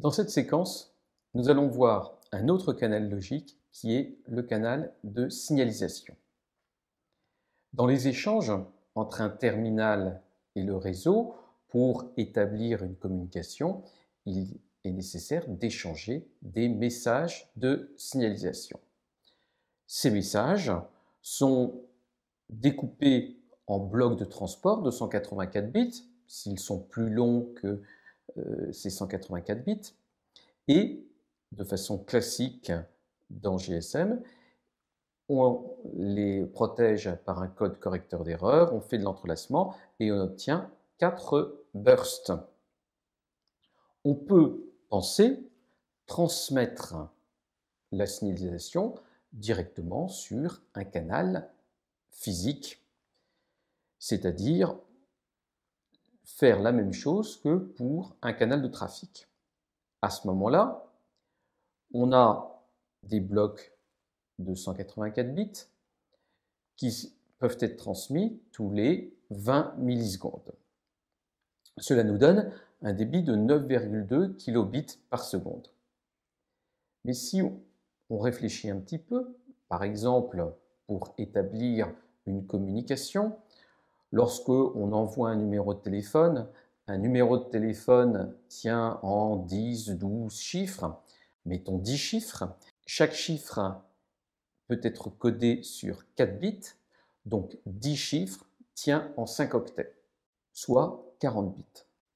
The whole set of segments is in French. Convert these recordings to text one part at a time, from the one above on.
Dans cette séquence, nous allons voir un autre canal logique qui est le canal de signalisation. Dans les échanges entre un terminal et le réseau, pour établir une communication, il est nécessaire d'échanger des messages de signalisation. Ces messages sont découpés en blocs de transport de 184 bits, s'ils sont plus longs que euh, c'est 184 bits. Et de façon classique dans GSM, on les protège par un code correcteur d'erreur, on fait de l'entrelacement et on obtient 4 bursts. On peut penser transmettre la signalisation directement sur un canal physique, c'est-à-dire faire la même chose que pour un canal de trafic. À ce moment-là, on a des blocs de 184 bits qui peuvent être transmis tous les 20 millisecondes. Cela nous donne un débit de 9,2 kilobits par seconde. Mais si on réfléchit un petit peu, par exemple pour établir une communication, Lorsque on envoie un numéro de téléphone, un numéro de téléphone tient en 10, 12 chiffres, mettons 10 chiffres. Chaque chiffre peut être codé sur 4 bits, donc 10 chiffres tient en 5 octets, soit 40 bits.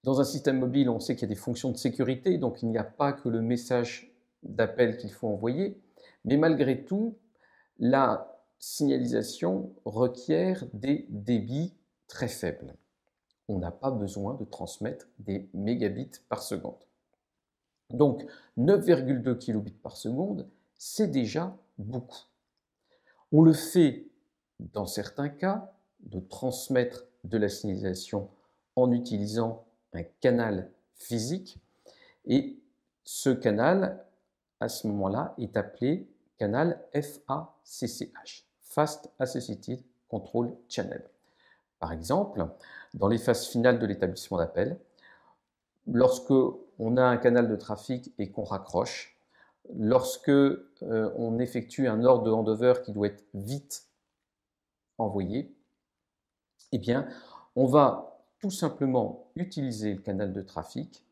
Dans un système mobile, on sait qu'il y a des fonctions de sécurité, donc il n'y a pas que le message d'appel qu'il faut envoyer, mais malgré tout, la signalisation requiert des débits très faible. On n'a pas besoin de transmettre des mégabits par seconde. Donc 9,2 kilobits par seconde, c'est déjà beaucoup. On le fait dans certains cas de transmettre de la signalisation en utilisant un canal physique et ce canal à ce moment-là est appelé canal FACCH, Fast Associated Control Channel. Par exemple, dans les phases finales de l'établissement d'appel, lorsque on a un canal de trafic et qu'on raccroche, lorsque l'on euh, on effectue un ordre de handover qui doit être vite envoyé, eh bien, on va tout simplement utiliser le canal de trafic,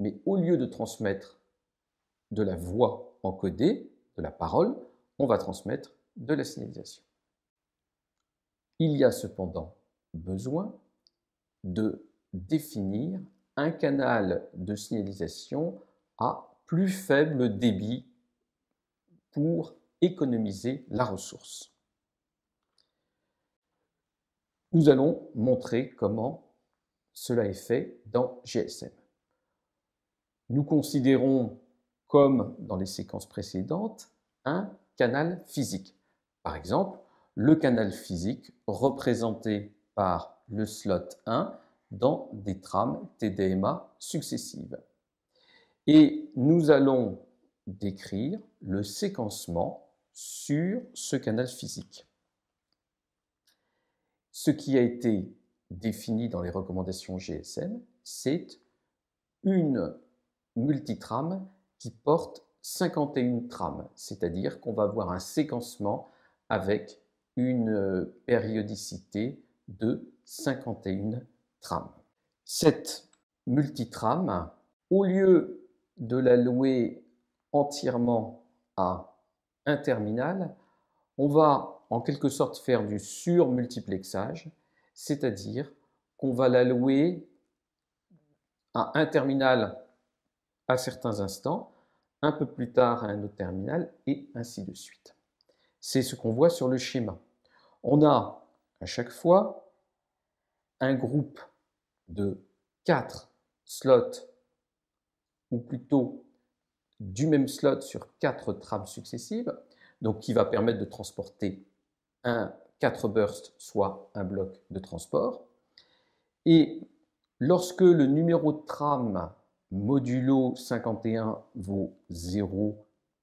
mais au lieu de transmettre de la voix encodée, de la parole, on va transmettre de la signalisation. Il y a cependant besoin de définir un canal de signalisation à plus faible débit pour économiser la ressource. Nous allons montrer comment cela est fait dans GSM. Nous considérons, comme dans les séquences précédentes, un canal physique. Par exemple, le canal physique représenté par le slot 1 dans des trames TDMA successives. Et nous allons décrire le séquencement sur ce canal physique. Ce qui a été défini dans les recommandations GSM, c'est une multitrame qui porte 51 trames, c'est-à-dire qu'on va avoir un séquencement avec une périodicité de 51 trames. Cette multitrame, au lieu de la louer entièrement à un terminal, on va en quelque sorte faire du surmultiplexage, c'est-à-dire qu'on va la louer à un terminal à certains instants, un peu plus tard à un autre terminal, et ainsi de suite. C'est ce qu'on voit sur le schéma. On a à chaque fois, un groupe de 4 slots, ou plutôt du même slot sur 4 trames successives, donc qui va permettre de transporter un 4 bursts, soit un bloc de transport. Et lorsque le numéro de trame modulo 51 vaut 0,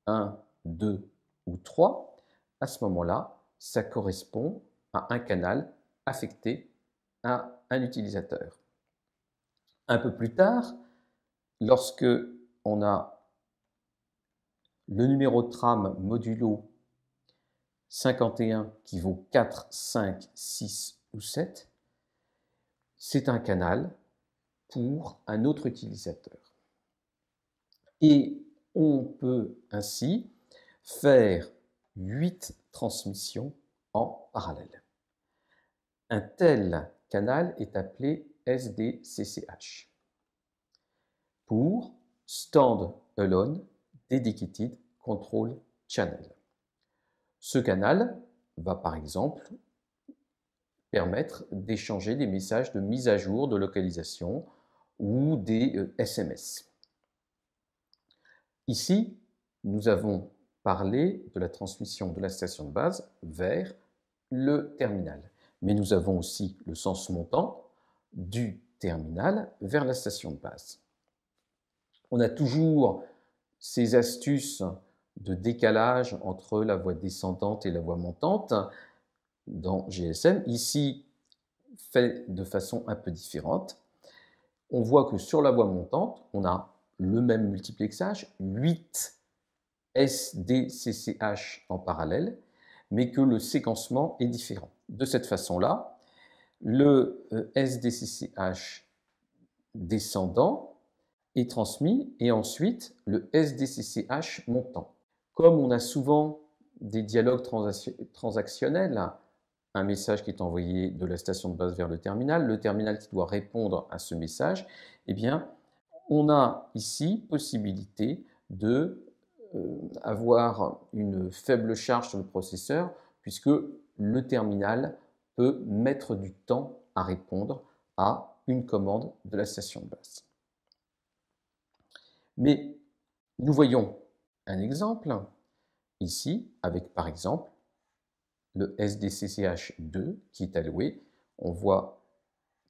1, 2 ou 3, à ce moment-là, ça correspond un canal affecté à un utilisateur. Un peu plus tard, lorsque on a le numéro de trame modulo 51 qui vaut 4, 5, 6 ou 7, c'est un canal pour un autre utilisateur. Et on peut ainsi faire 8 transmissions en parallèle. Un tel canal est appelé SDCCH pour Stand Alone Dedicated Control Channel. Ce canal va par exemple permettre d'échanger des messages de mise à jour de localisation ou des SMS. Euh, Ici, nous avons parlé de la transmission de la station de base vers le terminal mais nous avons aussi le sens montant du terminal vers la station de base. On a toujours ces astuces de décalage entre la voie descendante et la voie montante dans GSM. Ici, fait de façon un peu différente. On voit que sur la voie montante, on a le même multiplexage, 8 SDCCH en parallèle, mais que le séquencement est différent de cette façon-là, le SDCCH euh, descendant est transmis et ensuite le SDCCH montant. Comme on a souvent des dialogues transactionnels, un message qui est envoyé de la station de base vers le terminal, le terminal qui doit répondre à ce message, eh bien, on a ici possibilité de euh, avoir une faible charge sur le processeur puisque le terminal peut mettre du temps à répondre à une commande de la station de base. Mais nous voyons un exemple ici avec par exemple le SDCCH2 qui est alloué. On voit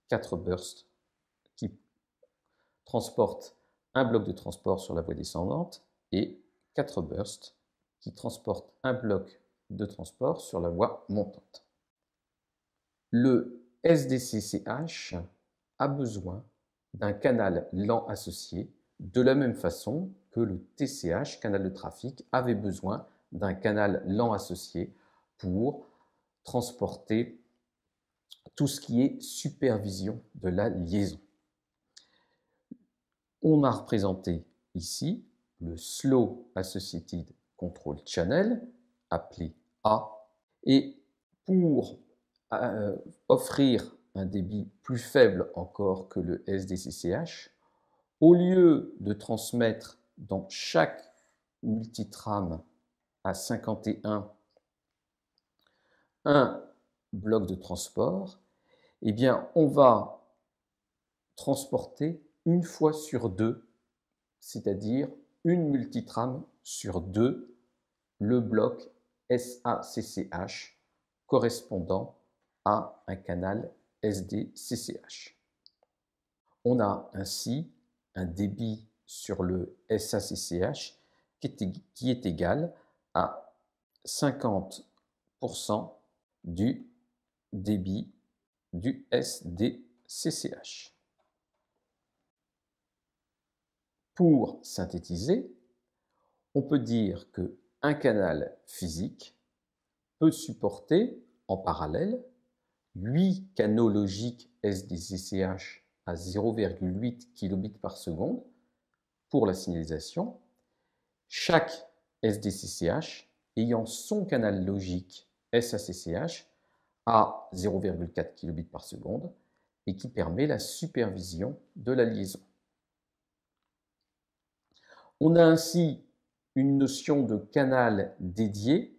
4 bursts qui transportent un bloc de transport sur la voie descendante et 4 bursts qui transportent un bloc de transport sur la voie montante. Le SDCCH a besoin d'un canal lent associé de la même façon que le TCH, canal de trafic, avait besoin d'un canal lent associé pour transporter tout ce qui est supervision de la liaison. On a représenté ici le Slow Associated Control Channel, appelé A. Et pour euh, offrir un débit plus faible encore que le SDCCH, au lieu de transmettre dans chaque multitrame à 51 un bloc de transport, eh bien, on va transporter une fois sur deux, c'est-à-dire une multitrame sur deux, le bloc SACCH correspondant à un canal SDCCH. On a ainsi un débit sur le SACCH qui est égal à 50% du débit du SDCCH. Pour synthétiser, on peut dire que un canal physique peut supporter en parallèle 8 canaux logiques SDCCH à 0,8 kbps par seconde pour la signalisation, chaque SDCCH ayant son canal logique SACCH à 0,4 kb par seconde et qui permet la supervision de la liaison. On a ainsi une notion de canal dédié.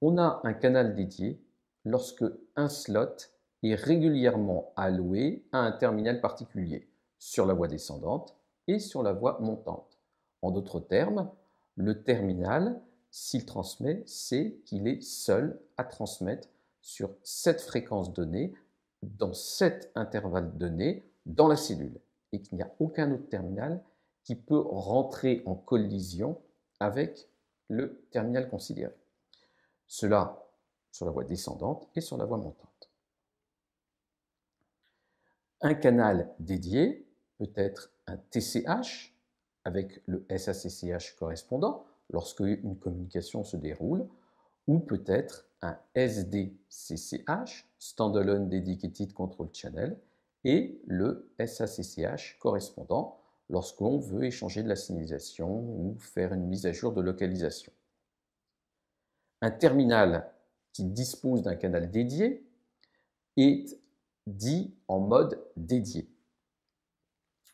On a un canal dédié lorsque un slot est régulièrement alloué à un terminal particulier sur la voie descendante et sur la voie montante. En d'autres termes, le terminal, s'il transmet, c'est qu'il est seul à transmettre sur cette fréquence donnée, dans cet intervalle donné, dans la cellule, et qu'il n'y a aucun autre terminal qui peut rentrer en collision avec le terminal considéré. Cela sur la voie descendante et sur la voie montante. Un canal dédié peut être un TCH avec le SACCH correspondant lorsque une communication se déroule, ou peut-être un SDCCH, Standalone Dedicated Control Channel, et le SACCH correspondant lorsqu'on veut échanger de la signalisation ou faire une mise à jour de localisation. Un terminal qui dispose d'un canal dédié est dit en mode dédié.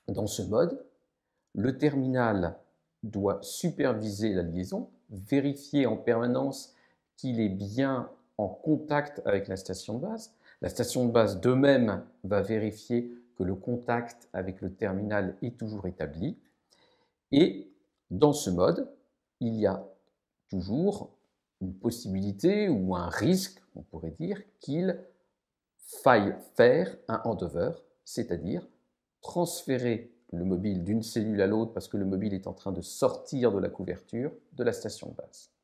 Dans ce mode, le terminal doit superviser la liaison, vérifier en permanence qu'il est bien en contact avec la station de base. La station de base de même va vérifier le contact avec le terminal est toujours établi. Et dans ce mode, il y a toujours une possibilité ou un risque, on pourrait dire, qu'il faille faire un handover, c'est-à-dire transférer le mobile d'une cellule à l'autre parce que le mobile est en train de sortir de la couverture de la station de base.